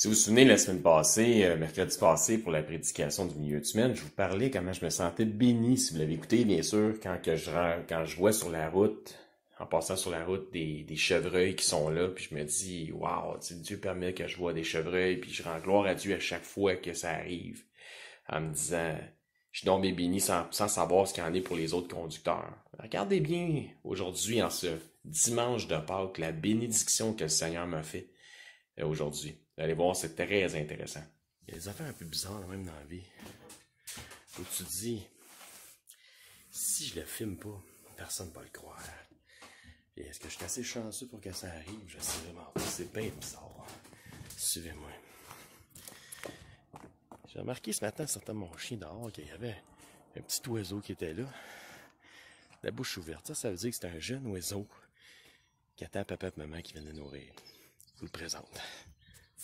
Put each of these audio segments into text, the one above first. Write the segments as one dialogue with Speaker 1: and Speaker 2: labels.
Speaker 1: Si vous vous souvenez, la semaine passée, euh, mercredi passé, pour la prédication du milieu de semaine, je vous parlais comment je me sentais béni, si vous l'avez écouté, bien sûr, quand, que je, quand je vois sur la route, en passant sur la route, des, chevreuils qui sont là, puis je me dis, waouh, Dieu permet que je vois des chevreuils, puis je rends gloire à Dieu à chaque fois que ça arrive, en me disant, je suis donc béni sans, savoir ce qu'il en est pour les autres conducteurs. Regardez bien, aujourd'hui, en ce dimanche de Pâques, la bénédiction que le Seigneur m'a fait euh, aujourd'hui. Allez voir, c'est très intéressant.
Speaker 2: Il y a des affaires un peu bizarres même dans la vie. Où tu dis, si je le filme pas, personne ne va le croire. est-ce que je suis assez chanceux pour que ça arrive? Je sais vraiment pas. C'est bien bizarre. Suivez-moi. J'ai remarqué ce matin, de mon chien dehors, qu'il y avait un petit oiseau qui était là, la bouche ouverte. Ça, ça veut dire que c'est un jeune oiseau qui attend papa et maman qui viennent le nourrir. Je vous le présente.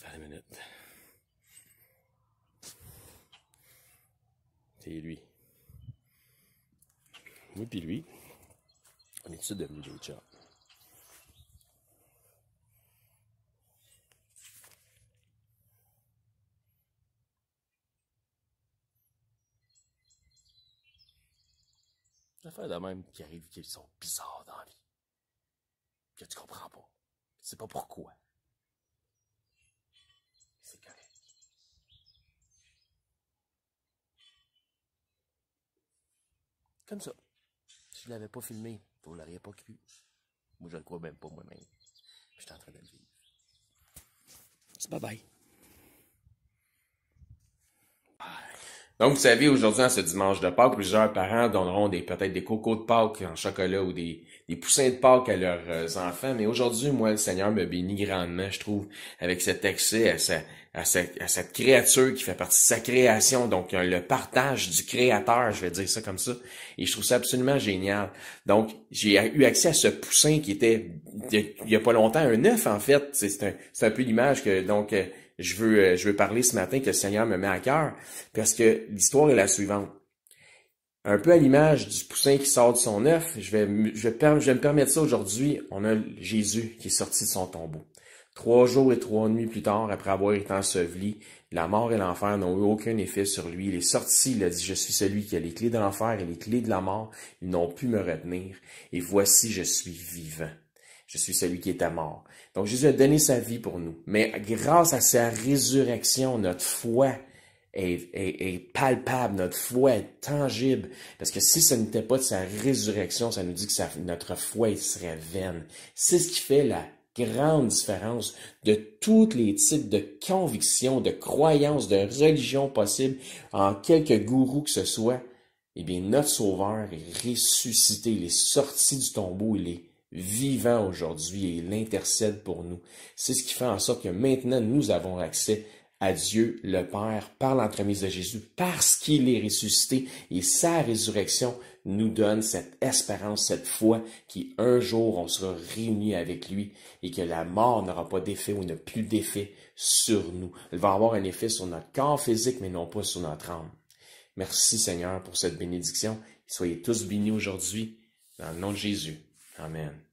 Speaker 2: la minute. C'est lui. Moi puis lui, on est tous devenus des chats. fait de même qui arrive qui sont bizarres dans la vie. Que tu comprends pas. Tu sais pas pourquoi c'est carré. Comme ça. Si je l'avais pas filmé, vous l'auriez pas cru. Moi, je le crois même pas moi-même. J'étais en train de le vivre. C'est bye bye.
Speaker 1: Donc, vous savez, aujourd'hui, en ce dimanche de Pâques, plusieurs parents donneront des, peut-être des cocos de Pâques en chocolat ou des, des poussins de Pâques à leurs euh, enfants. Mais aujourd'hui, moi, le Seigneur me bénit grandement, je trouve, avec cet accès à, à, à cette créature qui fait partie de sa création. Donc, euh, le partage du Créateur, je vais dire ça comme ça. Et je trouve ça absolument génial. Donc, j'ai eu accès à ce poussin qui était, il y a, pas longtemps, un œuf, en fait. C'est un, c'est un peu l'image que, donc... Euh, je veux, euh, je veux parler ce matin que le Seigneur me met à cœur, parce que l'histoire est la suivante. Un peu à l'image du poussin qui sort de son œuf, je vais, je, je vais me permettre ça aujourd'hui. On a Jésus qui est sorti de son tombeau. Trois jours et trois nuits plus tard, après avoir été enseveli, la mort et l'enfer n'ont eu aucun effet sur lui. Il est sorti, il a dit, je suis celui qui a les clés de l'enfer et les clés de la mort. Ils n'ont pu me retenir. Et voici, je suis vivant je suis celui qui est à mort. Donc Jésus a donné sa vie pour nous. Mais grâce à sa résurrection, notre foi est, palpable, notre foi est tangible. Parce que si ce n'était pas de sa résurrection, ça nous dit que notre foi serait vaine. C'est ce qui fait la grande différence de tous les types de convictions, de croyances, de religions possibles en quelque gourou que ce soit. Eh bien, notre Sauveur est ressuscité, il est sorti du tombeau, il est vivant aujourd'hui et il intercède pour nous. C'est ce qui fait en sorte que maintenant nous avons accès à Dieu le Père par l'entremise de Jésus, parce qu'il est ressuscité et sa résurrection nous donne cette espérance, cette foi, qui un jour on sera réunis avec lui et que la mort n'aura pas d'effet ou n'a plus d'effet sur nous. Elle va avoir un effet sur notre corps physique, mais non pas sur notre âme. Merci Seigneur pour cette bénédiction. Soyez tous bénis aujourd'hui, dans le nom de Jésus. 아멘.